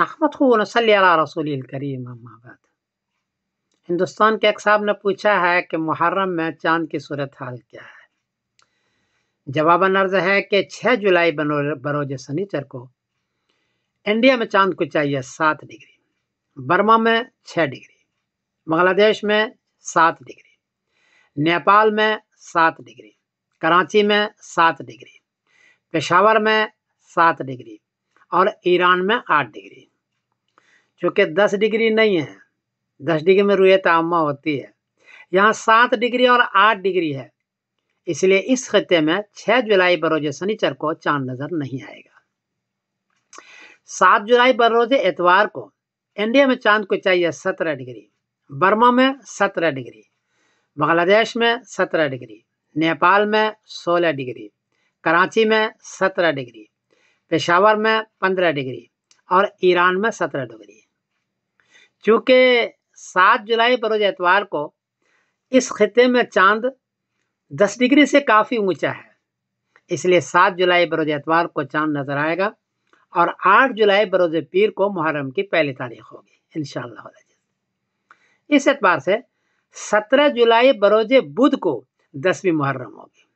नखमत वसली रसूल करीम अम्माबाद हिंदुस्तान के एक साहब ने पूछा है कि मुहर्रम में चांद की सूरत हाल क्या है जवाब अर्ज है कि 6 जुलाई बरोज सनीचर को इंडिया में चांद को चाहिए सात डिग्री बर्मा में छः डिग्री बांग्लादेश में सात डिग्री नेपाल में सात डिग्री कराची में सात डिग्री पेशावर में सात डिग्री और ईरान में आठ डिग्री चूँकि दस डिग्री नहीं है दस डिग्री में रुए तामा होती है यहाँ सात डिग्री और आठ डिग्री है इसलिए इस खत्े में छः जुलाई बरोजे शनिचर को चांद नज़र नहीं आएगा सात जुलाई बरोजे एतवार को इंडिया में चांद को चाहिए सत्रह डिग्री बर्मा में सत्रह डिग्री बांग्लादेश में सत्रह डिग्री नेपाल में सोलह डिग्री कराची में सत्रह डिग्री पेशावर में पंद्रह डिग्री और ईरान में सत्रह डिग्री चूँकि सात जुलाई बरोज एतवार को इस खत्े में चांद दस डिग्री से काफ़ी ऊंचा है इसलिए सात जुलाई बरोज एतवार को चांद नज़र आएगा और आठ जुलाई बरोज पीर को मुहर्रम की पहली तारीख होगी इन इस एतबार से सत्रह जुलाई बरोज बुध को दसवीं मुहर्रम होगी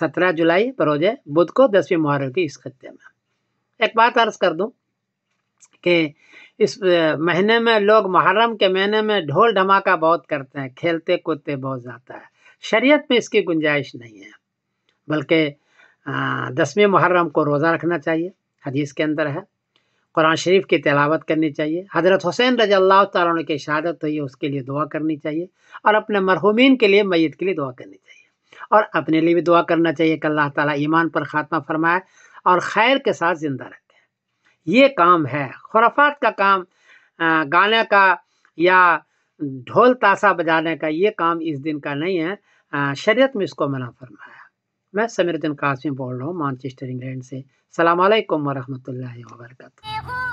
सत्रह जुलाई बरोज बुध को दसवीं मुहर्रम की इस खत्े में एक बात अर्ज कर दूं कि इस महीने में लोग मुहर्रम के महीने में ढोल धमाका बहुत करते हैं खेलते कूदते बहुत ज़्यादा है शरीयत में इसकी गुंजाइश नहीं है बल्कि दसवें मुहर्रम को रोज़ा रखना चाहिए हदीस के अंदर है कुरान शरीफ की तिलावत करनी चाहिए हज़रत हुसैन रज अल्लाह तुम की शहादत हुई तो उसके लिए दुआ करनी चाहिए और अपने मरहूमिन के लिए मैत के लिए दुआ करनी चाहिए और अपने लिए भी दुआ करना चाहिए कि अल्लाह ताला ईमान पर ख़ात्मा फरमाए और खैर के साथ ज़िंदा रहते हैं ये काम है खुराफात का काम गाने का या ढोल ताशा बजाने का ये काम इस दिन का नहीं है शरीयत में इसको मना फरमाया मैं समीरुद्दीन कासमी बोल रहा हूँ मानचेस्टर इंग्लैंड से सलामकुम वरहमल वर्का